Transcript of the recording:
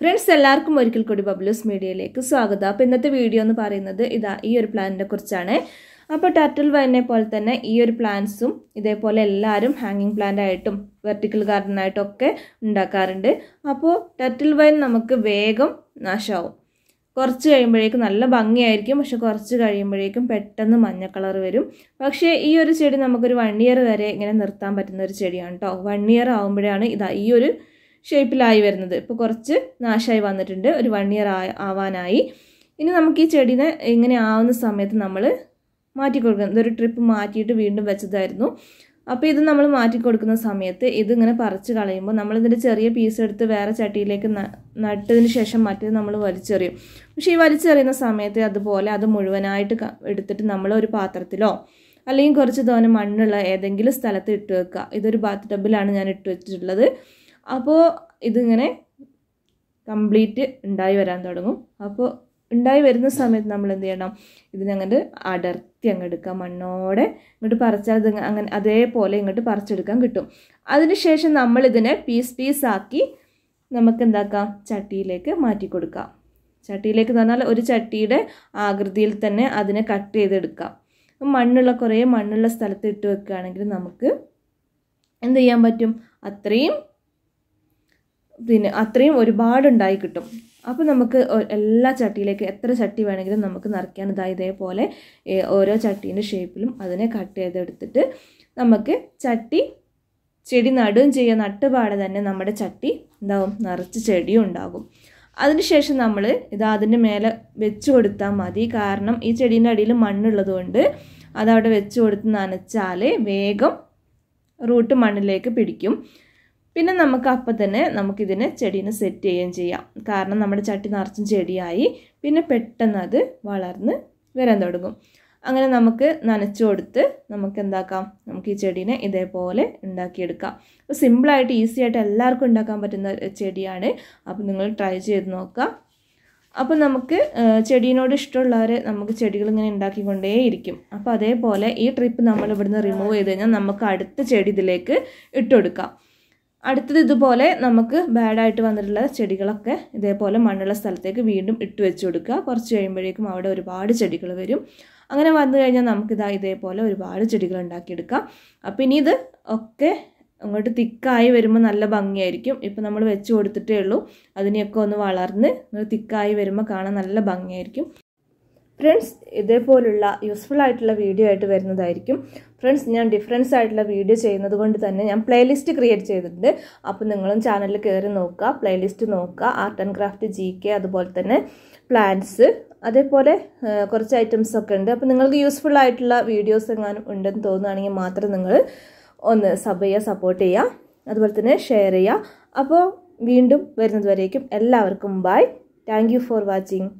friends എല്ലാവർക്കും ഒരിക്കൽ കൂടി ബബ്ലൂസ് മീഡിയയിലേക്ക് സ്വാഗതം അപ്പോൾ ഇന്നത്തെ വീഡിയോ എന്ന് പറയുന്നത് ഇതാ ഈ ഒരു പ്ലാനിനെ കുറിച്ചാണ് അപ്പോൾ ടർട്ടിൽ വൈനെ പോലെ തന്നെ ഈ ഒരു പ്ലാന്റ്സും ഇതേപോലെ എല്ലാവരും ഹാങ്ങിങ് പ്ലാന്റ് ആയിട്ടും വെർട്ടിക്കൽ ഗാർഡൻ ആയിട്ടും ഒക്കെ ഉണ്ടാക്കാറുണ്ട് അപ്പോൾ ടർട്ടിൽ വൈൻ നമുക്ക് വേഗം നാശമാവും കുറച്ച് കഴിയുമ്പോഴേക്കും നല്ല ഭംഗിയായിരിക്കും പക്ഷെ കുറച്ച് കഴിയുമ്പോഴേക്കും പെട്ടെന്ന് മഞ്ഞ കളർ വരും പക്ഷേ ഈ ഒരു ചെടി നമുക്കൊരു വൺ ഇയർ വരെ ഇങ്ങനെ നിർത്താൻ പറ്റുന്ന ഒരു ചെടിയാണ് കേട്ടോ വൺ ഇയർ ആകുമ്പോഴാണ് ഇതാ ഈ ഒരു ഷേപ്പിലായി വരുന്നത് ഇപ്പോൾ കുറച്ച് നാശമായി വന്നിട്ടുണ്ട് ഒരു വൺ ഇയർ ആവാനായി ഇനി നമുക്ക് ഈ ചെടീനെ ഇങ്ങനെ ആവുന്ന സമയത്ത് നമ്മൾ മാറ്റി കൊടുക്കണം ഇതൊരു ട്രിപ്പ് മാറ്റിയിട്ട് വീണ്ടും വെച്ചതായിരുന്നു അപ്പോൾ ഇത് നമ്മൾ മാറ്റി കൊടുക്കുന്ന സമയത്ത് ഇതിങ്ങനെ പറിച്ച് കളയുമ്പോൾ നമ്മളിതിൻ്റെ ചെറിയ പീസ് എടുത്ത് വേറെ ചട്ടിയിലേക്ക് നട്ടതിന് ശേഷം മറ്റേത് നമ്മൾ വലിച്ചെറിയും പക്ഷേ ഈ വലിച്ചെറിയുന്ന സമയത്ത് അതുപോലെ അത് മുഴുവനായിട്ട് എടുത്തിട്ട് നമ്മൾ ഒരു പാത്രത്തിലോ അല്ലെങ്കിൽ കുറച്ച് തോനെ മണ്ണുള്ള ഏതെങ്കിലും സ്ഥലത്ത് ഇട്ട് വെക്കുക ഇതൊരു ബാത്ത് ടബിലാണ് ഞാൻ ഇട്ട് വെച്ചിട്ടുള്ളത് അപ്പോൾ ഇതിങ്ങനെ കംപ്ലീറ്റ് ഉണ്ടായി വരാൻ തുടങ്ങും അപ്പോൾ ഉണ്ടായി വരുന്ന സമയത്ത് നമ്മൾ എന്ത് ചെയ്യണം ഇതിനങ്ങോട്ട് അടർത്തി അങ്ങ് എടുക്കാം മണ്ണോടെ ഇങ്ങോട്ട് പറിച്ചാൽ ഇത് അങ്ങനെ അതേപോലെ ഇങ്ങോട്ട് പറിച്ചെടുക്കാൻ കിട്ടും അതിനുശേഷം ഇതിനെ പീസ് പീസാക്കി നമുക്ക് എന്താക്കാം ചട്ടിയിലേക്ക് മാറ്റി കൊടുക്കാം ചട്ടിയിലേക്ക് എന്ന് പറഞ്ഞാൽ ഒരു ചട്ടിയുടെ ആകൃതിയിൽ തന്നെ അതിനെ കട്ട് ചെയ്തെടുക്കാം മണ്ണുള്ള കുറേ മണ്ണുള്ള സ്ഥലത്ത് ഇട്ട് വെക്കുകയാണെങ്കിൽ നമുക്ക് എന്ത് ചെയ്യാൻ പറ്റും അത്രയും പിന്നെ അത്രയും ഒരുപാടുണ്ടായി കിട്ടും അപ്പോൾ നമുക്ക് എല്ലാ ചട്ടിയിലേക്ക് എത്ര ചട്ടി വേണമെങ്കിലും നമുക്ക് നിറയ്ക്കാൻ ഇതായി ഇതേപോലെ ഓരോ ചട്ടീൻ്റെ ഷേപ്പിലും അതിനെ കട്ട് ചെയ്തെടുത്തിട്ട് നമുക്ക് ചട്ടി ചെടി നടുകയും ചെയ്യുക നട്ടുപാടെ തന്നെ നമ്മുടെ ചട്ടി എന്താവും നിറച്ച് ചെടിയും ഉണ്ടാകും അതിനുശേഷം നമ്മൾ ഇത് അതിൻ്റെ മേലെ വെച്ച് കൊടുത്താൽ മതി കാരണം ഈ ചെടീൻ്റെ അടിയിൽ മണ്ണുള്ളതുകൊണ്ട് അതവിടെ വെച്ച് കൊടുത്ത് നനച്ചാൽ വേഗം റൂട്ട് മണ്ണിലേക്ക് പിടിക്കും പിന്നെ നമുക്ക് അപ്പം തന്നെ നമുക്കിതിനെ ചെടീനെ സെറ്റ് ചെയ്യുകയും ചെയ്യാം കാരണം നമ്മുടെ ചട്ടി നിറച്ചും ചെടിയായി പിന്നെ പെട്ടെന്ന് അത് വളർന്ന് വരാൻ തുടങ്ങും അങ്ങനെ നമുക്ക് നനച്ചുകൊടുത്ത് നമുക്ക് എന്താക്കാം നമുക്ക് ഈ ചെടീനെ ഇതേപോലെ ഉണ്ടാക്കിയെടുക്കാം അപ്പോൾ സിമ്പിളായിട്ട് ഈസി ആയിട്ട് എല്ലാവർക്കും ഉണ്ടാക്കാൻ പറ്റുന്ന ചെടിയാണ് അപ്പോൾ നിങ്ങൾ ട്രൈ ചെയ്ത് നോക്കുക അപ്പോൾ നമുക്ക് ചെടീനോട് ഇഷ്ടമുള്ളവർ നമുക്ക് ചെടികൾ ഇങ്ങനെ ഉണ്ടാക്കിക്കൊണ്ടേയിരിക്കും അപ്പോൾ അതേപോലെ ഈ ട്രിപ്പ് നമ്മൾ ഇവിടുന്ന് റിമൂവ് ചെയ്ത് കഴിഞ്ഞാൽ നമുക്ക് അടുത്ത ചെടി ഇതിലേക്ക് ഇട്ടുകൊടുക്കാം അടുത്തത് ഇതുപോലെ നമുക്ക് ബാഡായിട്ട് വന്നിട്ടുള്ള ചെടികളൊക്കെ ഇതേപോലെ മണ്ണുള്ള സ്ഥലത്തേക്ക് വീണ്ടും ഇട്ട് വെച്ച് കൊടുക്കുക കുറച്ച് കഴിയുമ്പോഴേക്കും അവിടെ ഒരുപാട് ചെടികൾ വരും അങ്ങനെ വന്നു കഴിഞ്ഞാൽ നമുക്കിതാ ഇതേപോലെ ഒരുപാട് ചെടികൾ ഉണ്ടാക്കിയെടുക്കാം അപ്പം ഇനി ഇത് ഒക്കെ അങ്ങോട്ട് തിക്കായി വരുമ്പോൾ നല്ല ഭംഗിയായിരിക്കും ഇപ്പം നമ്മൾ വെച്ച് കൊടുത്തിട്ടേ ഉള്ളൂ അതിനെയൊക്കെ ഒന്ന് വളർന്ന് തിക്കായി വരുമ്പോൾ കാണാൻ നല്ല ഭംഗിയായിരിക്കും ഫ്രണ്ട്സ് ഇതേപോലുള്ള യൂസ്ഫുൾ ആയിട്ടുള്ള വീഡിയോ ആയിട്ട് വരുന്നതായിരിക്കും ഫ്രണ്ട്സ് ഞാൻ ഡിഫറൻസ് ആയിട്ടുള്ള വീഡിയോ ചെയ്യുന്നത് കൊണ്ട് തന്നെ ഞാൻ പ്ലേലിസ്റ്റ് ക്രിയേറ്റ് ചെയ്തിട്ടുണ്ട് അപ്പോൾ നിങ്ങളും ചാനലിൽ കയറി നോക്കുക പ്ലേലിസ്റ്റ് നോക്കുക art and craft G K അതുപോലെ തന്നെ പ്ലാന്റ്സ് അതേപോലെ കുറച്ച് ഐറ്റംസ് ഒക്കെ ഉണ്ട് അപ്പോൾ നിങ്ങൾക്ക് യൂസ്ഫുൾ ആയിട്ടുള്ള വീഡിയോസ് എങ്ങാനും ഉണ്ടെന്ന് തോന്നുകയാണെങ്കിൽ മാത്രം നിങ്ങൾ ഒന്ന് സബ് ചെയ്യുക സപ്പോർട്ട് ചെയ്യുക അതുപോലെ തന്നെ ഷെയർ ചെയ്യുക അപ്പോൾ വീണ്ടും വരുന്നതുവരേക്കും എല്ലാവർക്കും ബൈ താങ്ക് ഫോർ വാച്ചിങ്